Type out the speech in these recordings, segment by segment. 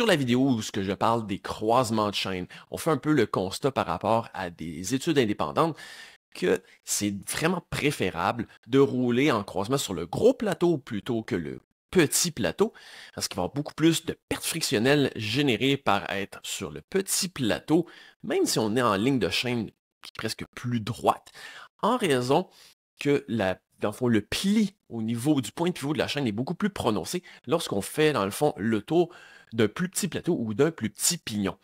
Sur la vidéo où ce que je parle des croisements de chaînes, on fait un peu le constat par rapport à des études indépendantes que c'est vraiment préférable de rouler en croisement sur le gros plateau plutôt que le petit plateau, parce qu'il va y avoir beaucoup plus de pertes frictionnelles générées par être sur le petit plateau, même si on est en ligne de chaîne presque plus droite, en raison que la dans le fond, le pli au niveau du point de pivot de la chaîne est beaucoup plus prononcé lorsqu'on fait, dans le fond, le tour d'un plus petit plateau ou d'un plus petit pignon.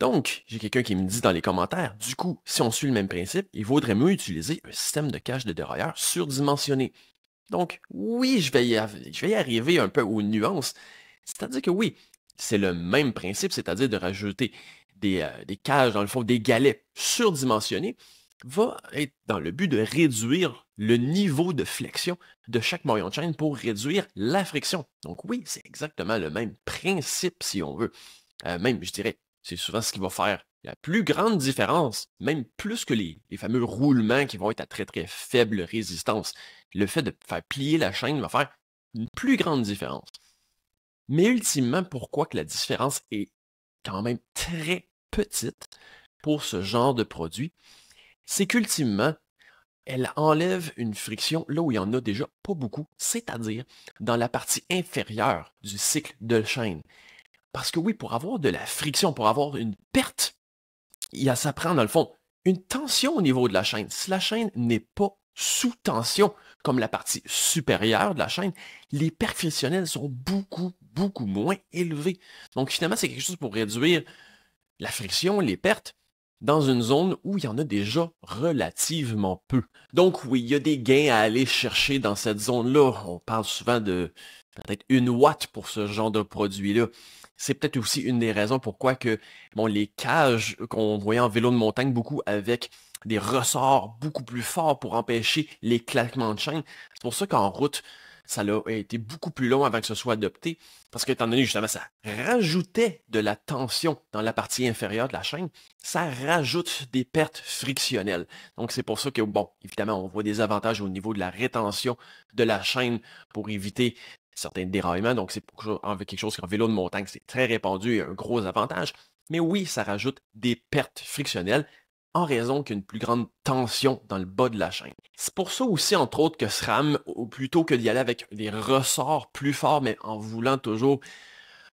Donc, j'ai quelqu'un qui me dit dans les commentaires, du coup, si on suit le même principe, il vaudrait mieux utiliser un système de cage de dérailleur surdimensionné. Donc, oui, je vais, y je vais y arriver un peu aux nuances. C'est-à-dire que oui, c'est le même principe, c'est-à-dire de rajouter des, euh, des, cages, dans le fond, des galets surdimensionnés, va être dans le but de réduire le niveau de flexion de chaque moyen de chaîne pour réduire la friction. Donc oui, c'est exactement le même principe si on veut. Euh, même, je dirais, c'est souvent ce qui va faire la plus grande différence, même plus que les, les, fameux roulements qui vont être à très très faible résistance. Le fait de faire plier la chaîne va faire une plus grande différence. Mais ultimement, pourquoi que la différence est quand même très petite pour ce genre de produit? c'est qu'ultimement, elle enlève une friction là où il n'y en a déjà pas beaucoup, c'est-à-dire dans la partie inférieure du cycle de chaîne. Parce que oui, pour avoir de la friction, pour avoir une perte, il y ça prend dans le fond une tension au niveau de la chaîne. Si la chaîne n'est pas sous tension, comme la partie supérieure de la chaîne, les frictionnelles sont beaucoup, beaucoup moins élevées. Donc finalement, c'est quelque chose pour réduire la friction, les pertes, dans une zone où il y en a déjà relativement peu. Donc oui, il y a des gains à aller chercher dans cette zone-là. On parle souvent de peut-être une watt pour ce genre de produit-là. C'est peut-être aussi une des raisons pourquoi que bon, les cages qu'on voyait en vélo de montagne beaucoup avec des ressorts beaucoup plus forts pour empêcher les claquements de chaîne. C'est pour ça qu'en route, ça a été beaucoup plus long avant que ce soit adopté, parce qu'étant donné justement, ça rajoutait de la tension dans la partie inférieure de la chaîne, ça rajoute des pertes frictionnelles. Donc c'est pour ça que, bon, évidemment, on voit des avantages au niveau de la rétention de la chaîne pour éviter certains déraillements. Donc c'est quelque chose qui, en vélo de montagne, c'est très répandu et un gros avantage. Mais oui, ça rajoute des pertes frictionnelles, en raison qu'une plus grande tension dans le bas de la chaîne. C'est pour ça aussi, entre autres, que SRAM, plutôt que d'y aller avec des ressorts plus forts, mais en voulant toujours,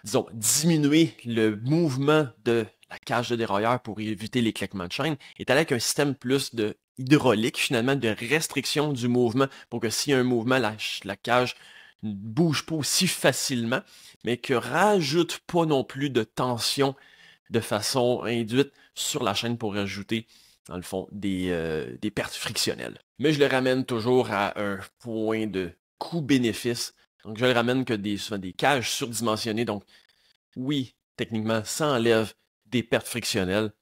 disons, diminuer le mouvement de la cage de dérailleur pour éviter les claquements de chaîne, est allé avec un système plus de hydraulique, finalement, de restriction du mouvement, pour que si un mouvement, la, la cage ne bouge pas aussi facilement, mais que rajoute pas non plus de tension de façon induite sur la chaîne pour ajouter, dans le fond, des, euh, des pertes frictionnelles. Mais je le ramène toujours à un point de coût-bénéfice. Donc, je le ramène que des, des cages surdimensionnées. Donc, oui, techniquement, ça enlève des pertes frictionnelles.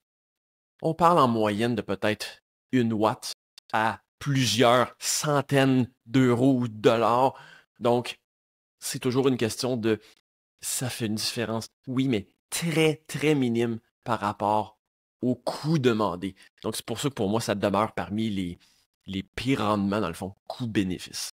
On parle en moyenne de peut-être une watt à plusieurs centaines d'euros ou de dollars. Donc, c'est toujours une question de ça fait une différence. Oui, mais très, très minime par rapport au coût demandé. Donc, c'est pour ça que pour moi, ça demeure parmi les, les pires rendements, dans le fond, coût-bénéfice.